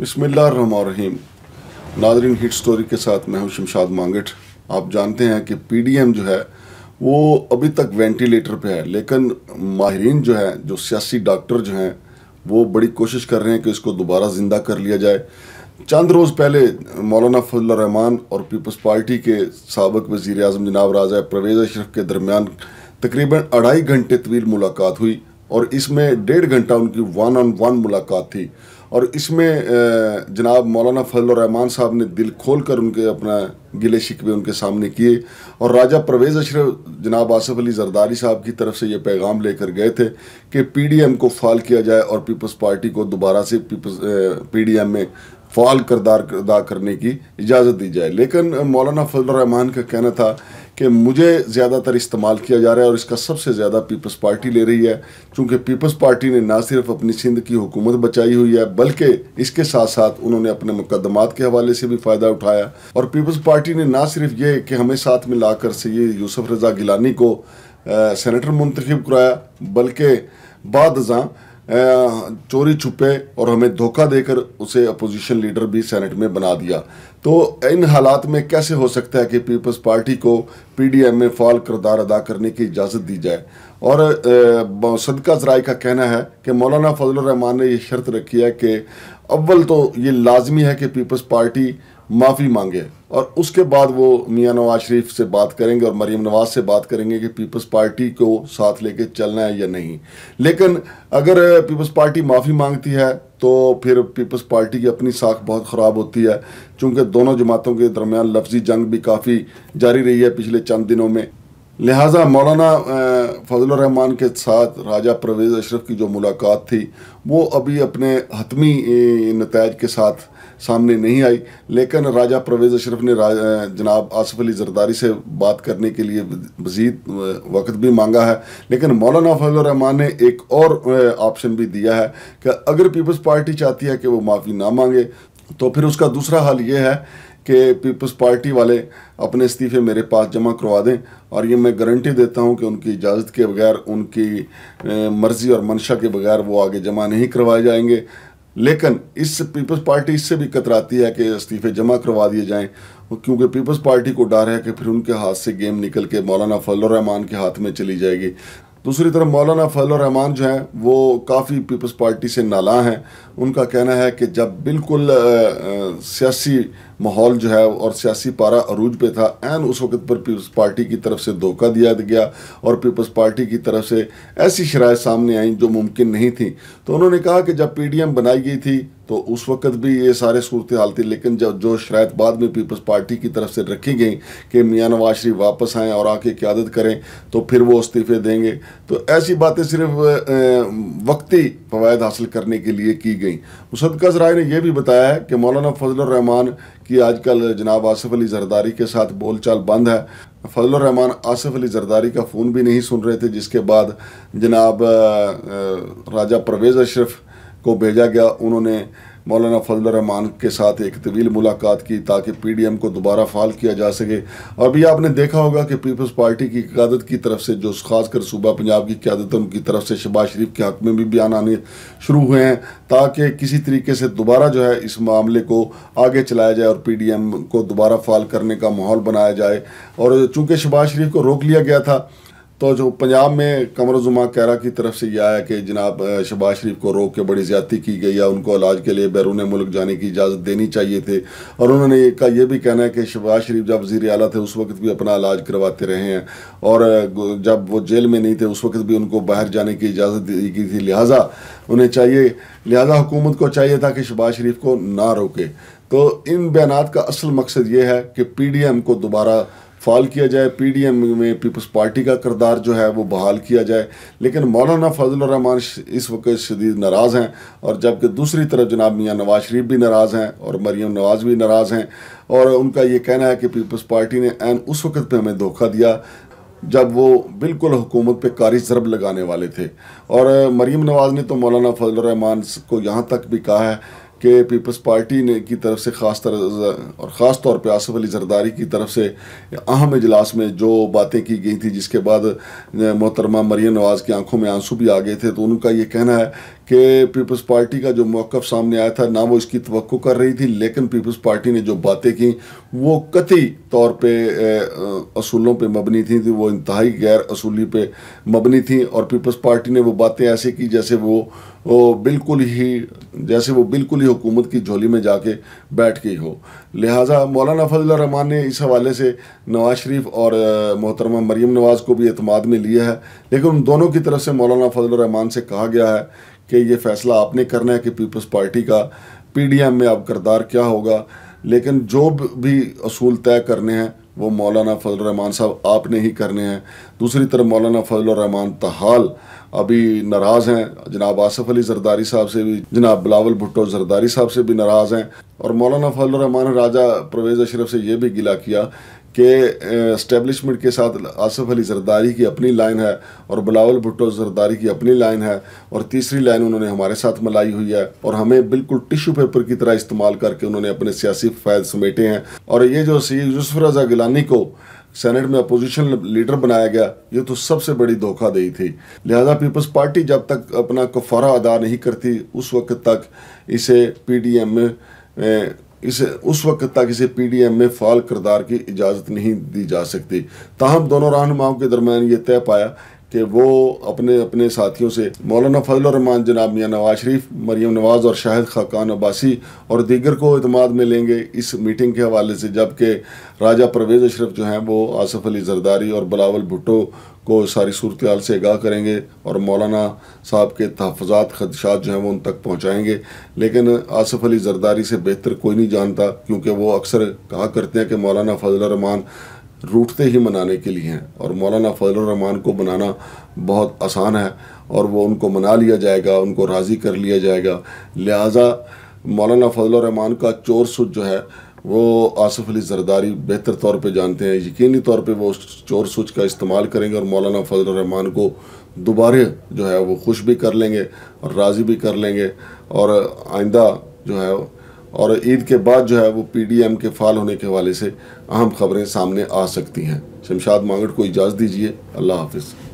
बसमीम Nadreen hit story के साथ मैं हूं शमशाद मांगट आप जानते हैं कि पीडीएम जो है वो अभी तक वेंटिलेटर पे है लेकिन माहरीन जो है जो सियासी डॉक्टर जो हैं वो बड़ी कोशिश कर रहे हैं कि इसको दोबारा ज़िंदा कर लिया जाए चंद रोज़ पहले मौलाना फजल रहमान और पीपल्स पार्टी के सबक वज़ी अजम जनाब राजा परवेज़ अशरफ के दरमियान तकरीबन अढ़ाई घंटे तवील मुलाकात हुई और इसमें डेढ़ घंटा उनकी वन ऑन वन मुलाकात थी और इसमें जनाब मौलाना रहमान साहब ने दिल खोल कर उनके अपना गिले शिकवे उनके सामने किए और राजा परवेज़ अशरफ जनाब आसफ़ अली जरदारी साहब की तरफ से ये पैगाम लेकर गए थे कि पीडीएम को फाल किया जाए और पीपल्स पार्टी को दोबारा से पीपल्स पीडीएम में फ़ाल करदार अदा करने की इजाज़त दी जाए लेकिन मौलाना फजलरहमान का कहना था कि मुझे ज़्यादातर इस्तेमाल किया जा रहा है और इसका सबसे ज़्यादा पीपल्स पार्टी ले रही है क्योंकि पीपल्स पार्टी ने ना सिर्फ अपनी सिंध की हुकूमत बचाई हुई है बल्कि इसके साथ साथ उन्होंने अपने मुकदमात के हवाले से भी फ़ायदा उठाया और पीपल्स पार्टी ने ना सिर्फ ये कि हमें साथ में ला कर से यूसुफ रजा गिलानी को सैनिटर मुंतखब कराया बल्कि बाद चोरी छुपे और हमें धोखा देकर उसे अपोजिशन लीडर भी सेनेट में बना दिया तो इन हालात में कैसे हो सकता है कि पीपल्स पार्टी को पीडीएम में फाल किरदार अदा करने की इजाज़त दी जाए और सदका जराय का कहना है कि मौलाना फजल रहमान ने यह शर्त रखी है कि अव्वल तो ये लाजमी है कि पीपल्स पार्टी माफ़ी मांगे और उसके बाद वो मियाँ नवाज शरीफ से बात करेंगे और मरीम नवाज से बात करेंगे कि पीपल्स पार्टी को साथ लेके चलना है या नहीं लेकिन अगर पीपल्स पार्टी माफ़ी मांगती है तो फिर पीपल्स पार्टी की अपनी साख बहुत ख़राब होती है चूँकि दोनों जमातों के दरमियान लफ्जी जंग भी काफ़ी जारी रही है पिछले चंद दिनों में लिहाजा मौलाना फजलरहमान के साथ राजा परवेज़ अशरफ की जो मुलाकात थी वो अभी अपने हतमी नतज के साथ सामने नहीं आई लेकिन राजा परवेज़ अशरफ ने जनाब आसफ अली जरदारी से बात करने के लिए मज़ीद वक्त भी मांगा है लेकिन मौलाना फजलरहमान ने एक और ऑप्शन भी दिया है कि अगर पीपल्स पार्टी चाहती है कि वो माफ़ी ना मांगे तो फिर उसका दूसरा हाल ये है कि पीपल्स पार्टी वाले अपने इस्तीफे मेरे पास जमा करवा दें और ये मैं गारंटी देता हूँ कि उनकी इजाज़त के बगैर उनकी मर्ज़ी और मंशा के बगैर वो आगे जमा नहीं करवाए जाएंगे लेकिन इससे पीपल्स पार्टी इससे भी कतराती है कि इस्तीफे जमा करवा दिए जाएं क्योंकि पीपल्स पार्टी को डर है कि फिर उनके हाथ से गेम निकल के मौलाना फजल रहमान के हाथ में चली जाएगी दूसरी तरफ मौलाना रहमान जो हैं वो काफ़ी पीपल्स पार्टी से नाला हैं उनका कहना है कि जब बिल्कुल सियासी माहौल जो है और सियासी पारा अरूज पे था एन उस वक्त पर पीपल्स पार्टी की तरफ से धोखा दिया गया और पीपल्स पार्टी की तरफ से ऐसी शराय सामने आई जो मुमकिन नहीं थी तो उन्होंने कहा कि जब पी बनाई गई थी तो उस वक्त भी ये सारे सूरत हाल थी लेकिन जब जो शरात बाद में पीपल्स पार्टी की तरफ से रखी गई कि मियाँ नवाज शरीफ वापस आएँ और आके क्यादत करें तो फिर वो इस्तीफ़े देंगे तो ऐसी बातें सिर्फ वक्ती फवायद हासिल करने के लिए की गई मुसदका राय ने यह भी बताया कि मौलाना फजलरहमान की आजकल जनाब आसफ़ अली जरदारी के साथ बोलचाल बंद है फजलरहमान आसफ अली जरदारी का फ़ोन भी नहीं सुन रहे थे जिसके बाद जनाब राजा परवेज़ अशरफ़ को भेजा गया उन्होंने मौलाना फजल रहमान के साथ एक तवील मुलाकात की ताकि पीडीएम को दोबारा फाल किया जा सके और आपने देखा होगा कि पीपल्स पार्टी की क्यादत की तरफ से जो खासकर सूबा पंजाब की क्यादत है उनकी तरफ से शबाज शरीफ के हक में भी बयान आने शुरू हुए हैं ताकि किसी तरीके से दोबारा जो है इस मामले को आगे चलाया जाए और पी डी एम को दोबारा फाल करने का माहौल बनाया जाए और चूँकि शबाज शरीफ को रोक लिया गया था तो जो पंजाब में कमर जुमा कैरा की तरफ से यह आया कि जनाब शबाज शरीफ को रोक के बड़ी ज्यादा की गई या उनको इलाज के लिए बैरून मुल्क जाने की इजाज़त देनी चाहिए थे और उन्होंने का यह भी कहना है कि शबाज शरीफ जब वजी अला थे उस वक्त भी अपना इलाज करवाते रहे हैं और जब वो जेल में नहीं थे उस वक्त भी उनको बाहर जाने की इजाज़त दी गई थी लिहाजा उन्हें चाहिए लिहाजा हुकूमत को चाहिए था कि शबाज शरीफ को ना रोके तो इन बयान का असल मकसद ये है कि पी डी एम को दोबारा फाल किया जाए पीडीएम में पीपल्स पार्टी का करदार जो है वो बहाल किया जाए लेकिन मौलाना फजल रहमान इस वक्त शदीद नाराज़ हैं और जबकि दूसरी तरफ जनाब मियाँ नवाज शरीफ भी नाराज़ हैं और मरीम नवाज़ भी नाराज़ हैं और उनका ये कहना है कि पीपल्स पार्टी ने एन उस वक्त पर हमें धोखा दिया जब वो बिल्कुल हुकूमत पे कारी ज़रब लगाने वाले थे और मरीम नवाज़ ने तो मौलाना फजल रहमान को यहाँ तक भी कहा है कि पीपल्स पार्टी ने की तरफ से ख़ास तर और ख़ास तौर पर आसफ़ अली जरदारी की तरफ से अहम इजलास में जो बातें की गई थी जिसके बाद मोहतरमा मरियम नवाज़ की आंखों में आंसू भी आ गए थे तो उनका ये कहना है कि पीपल्स पार्टी का जो मौक़ सामने आया था ना वो इसकी तो कर रही थी लेकिन पीपल्स पार्टी ने जो बातें की वो कतई तौर पर असूलों पर मबनी थी वो इंतहाई गैर असूली पर मबनी थी और पीपल्स पार्टी ने वो बातें ऐसे की जैसे वो वो बिल्कुल ही जैसे वो बिल्कुल ही हुकूमत की झोली में जाके बैठ गई हो लिहाजा मौलाना फजल रहमान ने इस हवाले से नवाज शरीफ और मोहतरमा मरीम नवाज़ को भी अतमाद में लिया है लेकिन उन दोनों की तरफ से मौलाना फजल रहमान से कहा गया है कि ये फ़ैसला आपने करना है कि पीपल्स पार्टी का एम में अब करदार क्या होगा लेकिन जो भी असूल तय करने हैं वो मौलाना फजल रहमान साहब आपने ही करने हैं दूसरी तरफ मौलाना फजल रहमान तहाल अभी नाराज़ हैं जनाब आसफ अली जरदारी साहब से भी जनाब बिलावल भुट्टो जरदारी साहब से भी नाराज़ हैं और मौलाना फजलरहमान राजा परवेज़ अशरफ से ये भी गिला किया कि इस्टेबलिशमेंट के साथ आसफ अली जरदारी की अपनी लाइन है और बिलावल भुट्टो जरदारी की अपनी लाइन है और तीसरी लाइन उन्होंने हमारे साथ मलाई हुई है और हमें बिल्कुल टिश्यू पेपर की तरह इस्तेमाल करके उन्होंने अपने सियासी फ़ैद समेटे हैं और ये जो सी यूसफ रजा गिलानी को सेनेट में अपोजिशन लीडर बनाया गया ये तो सबसे बड़ी धोखाधड़ी थी लिहाजा पीपल्स पार्टी जब तक अपना कफारा अदा नहीं करती उस वक्त तक इसे पीडीएम में इसे उस वक्त तक इसे पीडीएम में फाल करदार की इजाज़त नहीं दी जा सकती ताहम दोनों रहनुमाओं के दरमियान ये तय पाया कि वो अपने अपने साथियों से मौलाना फजल रमान जनाब मियाँ नवाज शरीफ मरियम नवाज़ और शाहिद खाकान अब्बासी और दीगर को अतमाद में लेंगे इस मीटिंग के हवाले से जबकि राजा परवेज़ अशरफ जो हैं वो आसफ़ अली जरदारी और बलावल भुट्टो को सारी सूरत हाल से आगाह करेंगे और मौलाना साहब के तहफात खदशात जो हैं वो उन तक पहुँचाएँगे लेकिन आसफ़ अली जरदारी से बेहतर कोई नहीं जानता क्योंकि वो अक्सर कहा करते हैं कि मौलाना फजल रमान रूठते ही मनाने के लिए हैं और मौलाना फजलान को मनाना बहुत आसान है और वो उनको मना लिया जाएगा उनको राज़ी कर लिया जाएगा लिहाजा मौलाना रहमान का चोर सुद जो है वो आसफ़ अली जरदारी बेहतर तौर पे जानते हैं यकीनी तौर पे वो चोर सुच का इस्तेमाल करेंगे और मौलाना फजल रहमान को दोबारा जो है वो खुश भी कर लेंगे और राज़ी भी कर लेंगे और आइंदा जो है और ईद के बाद जो है वो पीडीएम के फाल होने के हवाले से अहम खबरें सामने आ सकती हैं शमशाद मांगड़ को इजाज़त दीजिए अल्लाह हाफिज़